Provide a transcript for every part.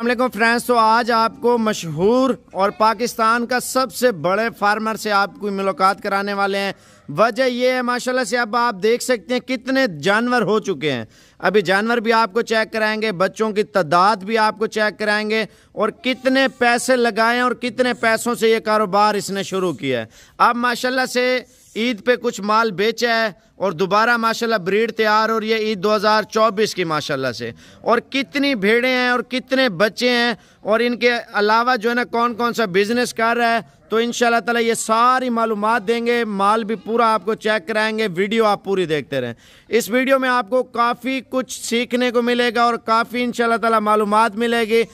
अल्लाम फ्रेंड्स तो आज आपको मशहूर और पाकिस्तान का सबसे बड़े फार्मर से आपको मुलाकात कराने वाले हैं वजह यह है माशाल्लाह से अब आप देख सकते हैं कितने जानवर हो चुके हैं अभी जानवर भी आपको चेक कराएंगे बच्चों की तादाद भी आपको चेक कराएंगे और कितने पैसे लगाए और कितने पैसों से ये कारोबार इसने शुरू किया है अब माशाला से ईद पे कुछ माल बेचा है और दोबारा माशाल्लाह ब्रीड तैयार हो रही है ईद 2024 की माशाल्लाह से और कितनी भेड़ें हैं और कितने बच्चे हैं और इनके अलावा जो है ना कौन कौन सा बिज़नेस कर रहा है तो इन ताला ये सारी मालूम देंगे माल भी पूरा आपको चेक कराएंगे वीडियो आप पूरी देखते रहें इस वीडियो में आपको काफ़ी कुछ सीखने को मिलेगा और काफ़ी इन ताला मालूम मिलेगी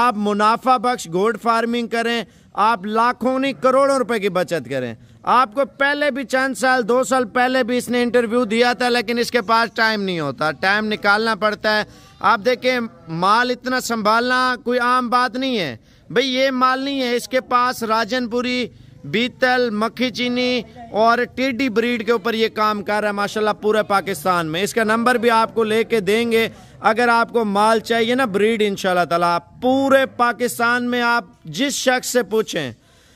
आप मुनाफा बख्श घोड़ फार्मिंग करें आप लाखों नहीं करोड़ों रुपए की बचत करें आपको पहले भी चंद साल दो साल पहले भी इसने इंटरव्यू दिया था लेकिन इसके पास टाइम नहीं होता टाइम निकालना पड़ता है आप देखें माल इतना संभालना कोई आम बात नहीं है भाई ये माल नहीं है इसके पास राजनपुरी बीतल मक्खी चीनी और टीडी ब्रीड के ऊपर ये काम कर रहा है माशाल्लाह पूरे पाकिस्तान में इसका नंबर भी आपको लेके देंगे अगर आपको माल चाहिए ना ब्रीड इन ताला पूरे पाकिस्तान में आप जिस शख्स से पूछें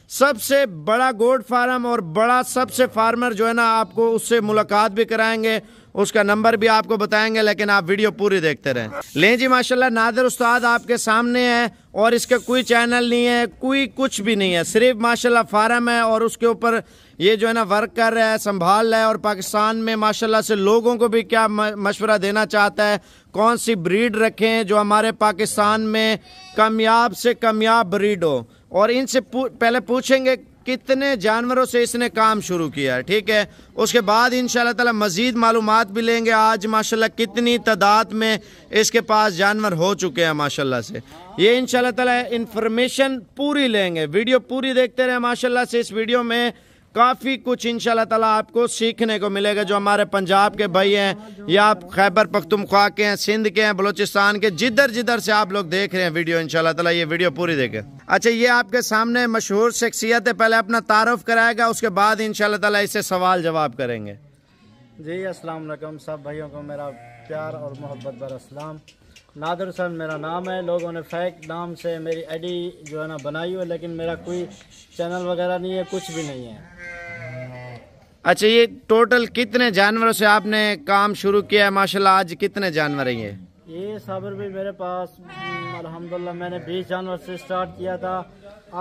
सबसे बड़ा गोड फार्म और बड़ा सबसे फार्मर जो है ना आपको उससे मुलाकात भी कराएंगे उसका नंबर भी आपको बताएंगे लेकिन आप वीडियो पूरी देखते रहें ले जी माशाल्लाह नादिर उस्ताद आपके सामने है और इसका कोई चैनल नहीं है कोई कुछ भी नहीं है सिर्फ माशाल्लाह फार्म है और उसके ऊपर ये जो है ना वर्क कर रहा है संभाल रहा है और पाकिस्तान में माशाल्लाह से लोगों को भी क्या मशवरा देना चाहता है कौन सी ब्रीड रखें जो हमारे पाकिस्तान में कामयाब से कामयाब ब्रीड हो और इनसे पहले पूछेंगे कितने जानवरों से इसने काम शुरू किया है ठीक है उसके बाद इन ताला मज़ीद मालूम भी लेंगे आज माशाल्लाह कितनी तादाद में इसके पास जानवर हो चुके हैं माशाल्लाह से ये इन ताला इन्फॉर्मेशन पूरी लेंगे वीडियो पूरी देखते रहे माशाल्लाह से इस वीडियो में काफ़ी कुछ इन ताला आपको सीखने को मिलेगा जो हमारे पंजाब के भाई हैं या आप खैबर पख्तुमख्वा के हैं सिंध के हैं बलोचिस्तान के जिधर जिधर से आप लोग देख रहे हैं वीडियो इन ताला ये वीडियो पूरी देखें अच्छा ये आपके सामने मशहूर शख्सियत है पहले अपना तारफ़ कराएगा उसके बाद इन ताला इससे सवाल जवाब करेंगे जी असलम सब भाइयों को मेरा प्यार और मोहब्बत बर असलाम नादर हुसैन मेरा नाम है लोगों ने फैक नाम से मेरी आईडी जो है ना बनाई हुई है लेकिन मेरा कोई चैनल वगैरह नहीं है कुछ भी नहीं है अच्छा ये टोटल कितने जानवरों से आपने काम शुरू किया है माशाल्लाह आज कितने जानवर हैं ये ये साबर भी मेरे पास अल्हम्दुलिल्लाह मैंने 20 जानवर से स्टार्ट किया था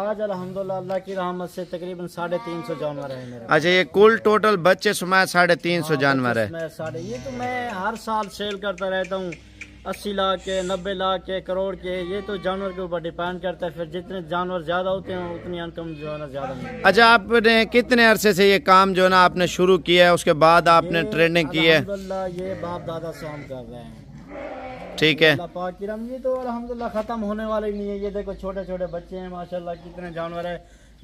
आज अल्हम्दुलिल्लाह अल्लाह की रहमत से तकरीबन साढ़े तीन सौ जानवर है मेरे अच्छा ये कुल टोटल बच्चे सुमाया साढ़े तीन सौ हाँ, जानवर है ये तो मैं हर साल सेल करता रहता हूँ अस्सी लाख के नब्बे लाख के करोड़ के ये तो जानवर के ऊपर डिपेंड करता है फिर जितने जानवर ज़्यादा होते हैं उतनी इनकम जो है ना ज़्यादा अच्छा आपने कितने अरसे से ये काम जो है ना आपने शुरू किया है उसके बाद आपने ट्रेनिंग की है ये बाप दादा से हम कर रहे हैं ठीक है ये तो अलहमदुल्ला ख़त्म होने वाले नहीं है ये देखो छोटे छोटे बच्चे हैं माशाल्लाह कितने जानवर है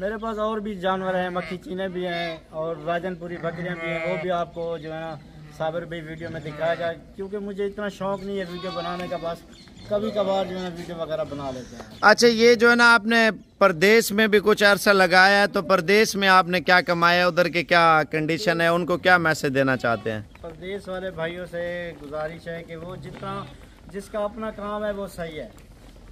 मेरे पास और भी जानवर है मक्खी चीने भी हैं और राजनपुरी बकरियाँ भी हैं वो भी आपको जो है ना साबिर भाई वीडियो में दिखाया क्योंकि मुझे इतना शौक नहीं है वीडियो बनाने का बस कभी कभार जो है वीडियो वगैरह बना लेते हैं अच्छा ये जो है ना आपने प्रदेश में भी कुछ अरसा लगाया है तो प्रदेश में आपने क्या कमाया उधर के क्या कंडीशन है उनको क्या मैसेज देना चाहते हैं प्रदेश वाले भाइयों से गुजारिश है कि वो जितना जिसका अपना काम है वो सही है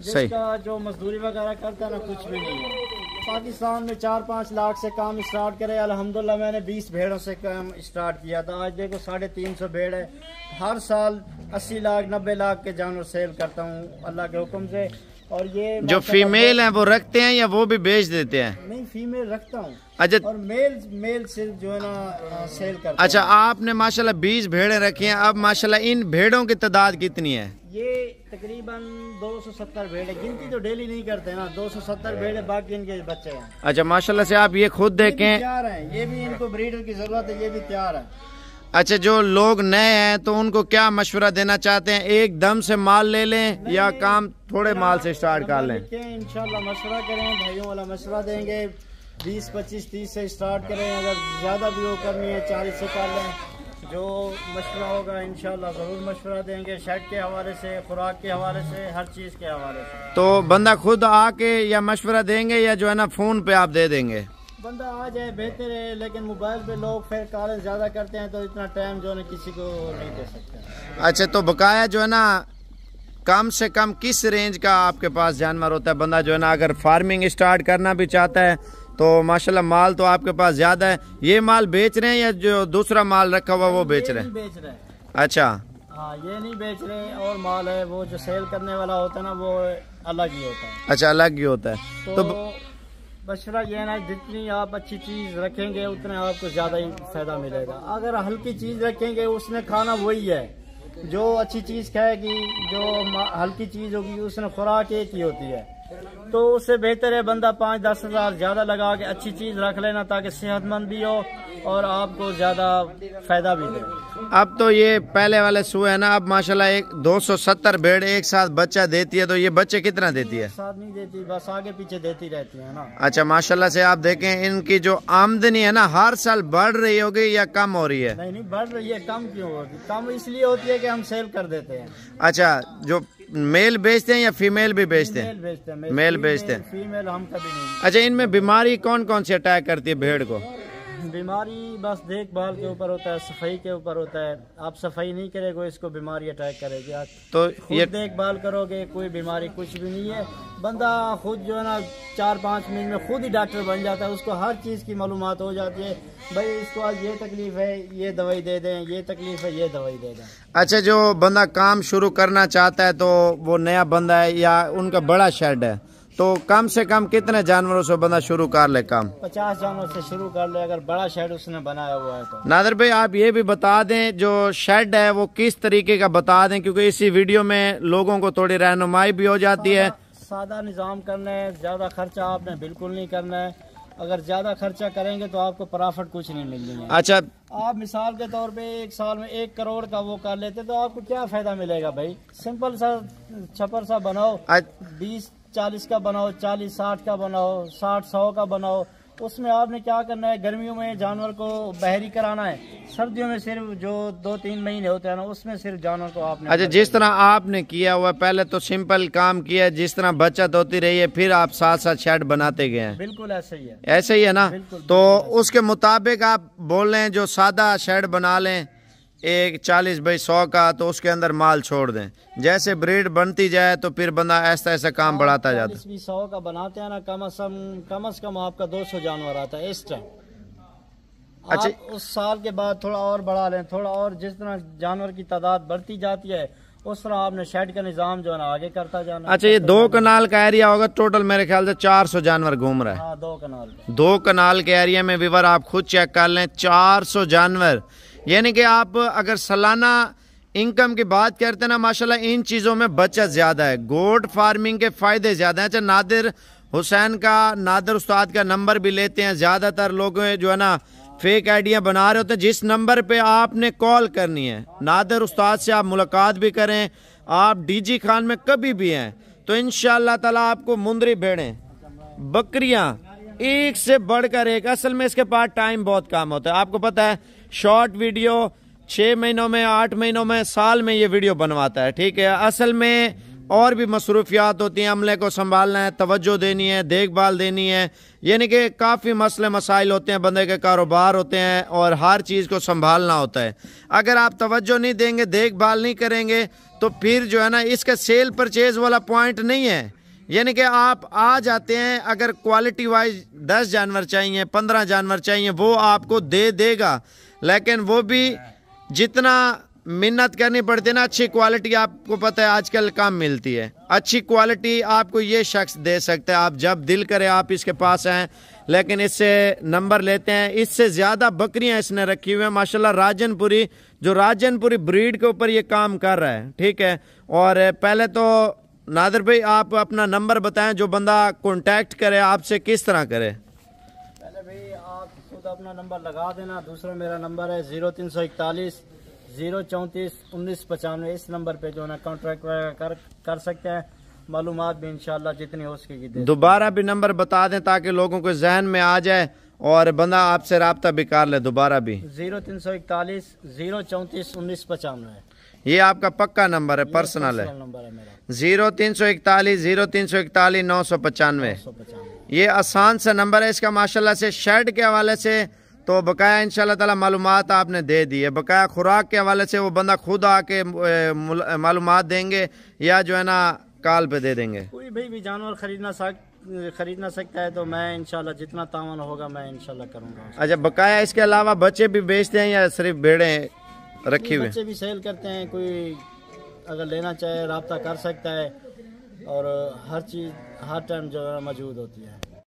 जिसका जो मजदूरी वगैरह करता है ना कुछ भी नहीं पाकिस्तान में चार पाँच लाख से काम स्टार्ट करे अलहमदुल्ला मैंने बीस भेड़ों से काम स्टार्ट किया था आज देखो साढ़े तीन सौ भेड़ है हर साल अस्सी लाख नब्बे लाख के जानवर सेल करता हूँ अल्लाह के हुक्म से और ये जो फीमेल है वो रखते हैं या वो भी बेच देते हैं नहीं फीमेल रखता हूँ अच्छा और मेल मेल सिर्फ जो है ना सेल करता अच्छा आपने माशाल्लाह बीस भेड़े रखी हैं अब माशाल्लाह इन भेड़ों की तादाद कितनी है ये तकरीबन 270 भेड़ है गिनती तो डेली नहीं करते ना 270 भेड़े बाकी इनके बच्चे हैं अच्छा माशाल्लाह से आप ये खुद देखें तैयार है ये भी इनको ब्रीडर की जरूरत है ये भी तैयार है अच्छा जो लोग नए हैं तो उनको क्या मशवरा देना चाहते हैं दम से माल ले लें या काम थोड़े माल से स्टार्ट कर लें इंशाल्लाह मशवरा करें भाइयों वाला मशवरा देंगे बीस पच्चीस तीस से स्टार्ट करें अगर ज़्यादा भी वो करनी है चालीस से कर लें जो मशवरा होगा इन ज़रूर मशवरा देंगे शर्ट के हवाले से खुराक के हवाले से हर चीज़ के हवाले से तो बंदा खुद आके या मशवरा देंगे या जो है ना फ़ोन पे आप दे देंगे बंदा आ जाए बेहतर है लेकिन मोबाइल पे लोग फिर कॉल ज़्यादा करते हैं तो इतना टाइम जो है किसी को नहीं दे सकते अच्छा तो बकाया जो है ना कम से कम किस रेंज का आपके पास जानवर होता है बंदा जो है ना अगर फार्मिंग स्टार्ट करना भी चाहता है तो माशाल्लाह माल तो आपके पास ज़्यादा है ये माल बेच रहे हैं या जो दूसरा माल रखा हुआ वो बेच रहे हैं बेच रहे अच्छा हाँ ये नहीं बेच रहे और माल है वो जो सेल करने वाला होता है ना वो अलग ही होता है अच्छा अलग ही होता है तो, तो बशरा ये ना जितनी आप अच्छी चीज़ रखेंगे उतने आपको ज़्यादा ही फायदा मिलेगा अगर हल्की चीज़ रखेंगे उसने खाना वही है जो अच्छी चीज़ खाएगी जो हल्की चीज़ होगी उसने खुराक एक ही होती है तो उससे बेहतर है बंदा पाँच दस हज़ार ज़्यादा लगा के अच्छी चीज़ रख लेना ताकि सेहतमंद भी हो और आपको ज़्यादा फ़ायदा भी दे अब तो ये पहले वाले सू है ना अब माशाल्लाह एक 270 भेड़ एक साथ बच्चा देती है तो ये बच्चे कितना देती है साथ नहीं देती बस आगे पीछे देती रहती है ना अच्छा माशाल्लाह से आप देखें इनकी जो आमदनी है ना हर साल बढ़ रही होगी या कम हो रही है नहीं नहीं बढ़ रही है कम क्यों होगी कम इसलिए होती है की हम सेल कर देते हैं अच्छा जो मेल बेचते हैं या फीमेल भी बेचते हैं बेचते हैं मेल बेचते हैं फीमेल हम कभी नहीं अच्छा इनमें बीमारी कौन कौन सी अटैक करती है भेड़ को बीमारी बस देखभाल के ऊपर होता है सफाई के ऊपर होता है आप सफाई नहीं करेगा इसको बीमारी अटैक करेगी आप तो ये देखभाल करोगे कोई बीमारी कुछ भी नहीं है बंदा खुद जो है ना चार पाँच मिनट में खुद ही डॉक्टर बन जाता है उसको हर चीज़ की मालूम हो जाती है भाई इसको आज ये तकलीफ है ये दवाई दे दें ये तकलीफ है ये दवाई दे दें अच्छा जो बंदा काम शुरू करना चाहता है तो वो नया बंदा है या उनका बड़ा शेड है तो कम से कम कितने जानवरों से बंदा शुरू कर ले काम पचास जानवर से शुरू कर ले अगर बड़ा शेड उसने बनाया हुआ है तो नादर भाई आप ये भी बता दें जो शेड है वो किस तरीके का बता दें क्योंकि इसी वीडियो में लोगों को थोड़ी रहनुमाई भी हो जाती है सादा निज़ाम करना है ज़्यादा खर्चा आपने बिल्कुल नहीं करना है अगर ज़्यादा खर्चा करेंगे तो आपको प्रॉफिट कुछ नहीं मिलेगा अच्छा आप मिसाल के तौर पे एक साल में एक करोड़ का वो कर लेते तो आपको क्या फायदा मिलेगा भाई सिंपल सा छपर सा बनाओ बीस चालीस का बनाओ चालीस साठ का बनाओ साठ सौ का बनाओ उसमें आपने क्या करना है गर्मियों में जानवर को बहरी कराना है सर्दियों में सिर्फ जो दो तीन महीने होते हैं ना उसमें सिर्फ जानवर को आपने अच्छा जिस तरह आपने किया हुआ पहले तो सिंपल काम किया है जिस तरह बचत होती रही है फिर आप साथ साथ शेड बनाते गए हैं बिल्कुल ऐसे ही है ऐसे ही है ना बिल्कुल, तो बिल्कुल, उसके मुताबिक आप बोल रहे हैं जो सादा शेड बना लें एक चालीस बाई सौ का तो उसके अंदर माल छोड़ दें जैसे ब्रीड बनती जाए तो फिर बंदा ऐसा ऐसा काम बढ़ाता जाता है सौ का बनाते हैं ना कम अज कम कम अज कम आपका दो सौ जानवर आता है इस टाइम अच्छा उस साल के बाद थोड़ा और बढ़ा लें थोड़ा और जिस तरह जानवर की तादाद बढ़ती जाती है उस तरह आपने शेड का निज़ाम जो है ना आगे करता जाना अच्छा ये दो कनाल का एरिया होगा टोटल मेरे ख्याल से 400 जानवर घूम रहा है हाँ, दो कनाल दो कनाल के एरिया में विवर आप खुद चेक कर लें 400 जानवर यानी कि आप अगर सालाना इनकम की बात करते हैं ना माशाल्लाह इन चीज़ों में बचत ज़्यादा है गोड फार्मिंग के फ़ायदे ज़्यादा हैं अच्छा नादिर हुसैन का नादिर उस्ताद का नंबर भी लेते हैं ज़्यादातर लोग जो है ना फेक आइडिया बना रहे होते हैं जिस नंबर पे आपने कॉल करनी है नादिर उस्ताद से आप मुलाकात भी करें आप डी खान में कभी भी हैं तो इन ताला आपको मुंदरी भेड़ें बकरियाँ एक से बढ़कर एक असल में इसके पास टाइम बहुत कम होता है आपको पता है शॉर्ट वीडियो छः महीनों में आठ महीनों में साल में ये वीडियो बनवाता है ठीक है असल में और भी मसरूफियात होती हैं अमले को संभालना है तवज्जो देनी है देखभाल देनी है यानी कि काफ़ी मसले मसाइल होते हैं बंदे के कारोबार होते हैं और हर चीज़ को संभालना होता है अगर आप तवज्जो नहीं देंगे देखभाल नहीं करेंगे तो फिर जो है ना इसका सेल परचेज़ वाला पॉइंट नहीं है यानी कि आप आ जाते हैं अगर क्वालिटी वाइज दस जानवर चाहिए पंद्रह जानवर चाहिए वो आपको दे देगा लेकिन वो भी जितना मिन्नत करनी पड़ती है ना अच्छी क्वालिटी आपको पता है आजकल कम मिलती है अच्छी क्वालिटी आपको ये शख्स दे सकता है आप जब दिल करे आप इसके पास आए लेकिन इससे नंबर लेते हैं इससे ज़्यादा बकरियां इसने रखी हुई हैं माशाल्लाह राजनपुरी जो राजनपुरी ब्रीड के ऊपर ये काम कर रहा है ठीक है और पहले तो नादर भाई आप अपना नंबर बताएं जो बंदा कांटेक्ट करे आपसे किस तरह करे पहले भाई आप खुद अपना नंबर लगा देना दूसरा मेरा नंबर है ज़ीरो तीन सौ इकतालीस ज़ीरो चौंतीस उन्नीस पचानवे इस नंबर पे जो है ना कॉन्ट्रैक्ट वगैरह कर कर सकते हैं मालूम भी इनशाला जितनी हो सके दोबारा भी नंबर बता दें ताकि लोगों के जहन में आ जाए और बंदा आपसे रबता भी कर ले दोबारा भी ज़ीरो तीन सौ इकतालीस ज़ीरो चौंतीस उन्नीस पचानवे ये आपका पक्का नंबर है पर्सनल है जीरो तीन सौ इकतालीस जीरो तीन सौ इकतालीस नौ सौ पचानवे ये आसान सा नंबर है इसका माशाल्लाह से शर्ट के हवाले से तो बकाया इन ताला मालूम आपने दे दी है बकाया खुराक के हवाले से वो बंदा खुद आके मालूम देंगे या जो है ना काल पे दे देंगे कोई भी, भी जानवर खरीदना सक खरीदना सकता है तो मैं इनशाला जितना तावन होगा मैं इनशाला करूँगा अच्छा बकाया इसके अलावा बच्चे भी बेचते हैं या सिर्फ भेड़े रखे हुए बच्चे भी सेल करते हैं कोई अगर लेना चाहे रबता कर सकता है और हर चीज़ हर टाइम जो है मौजूद होती है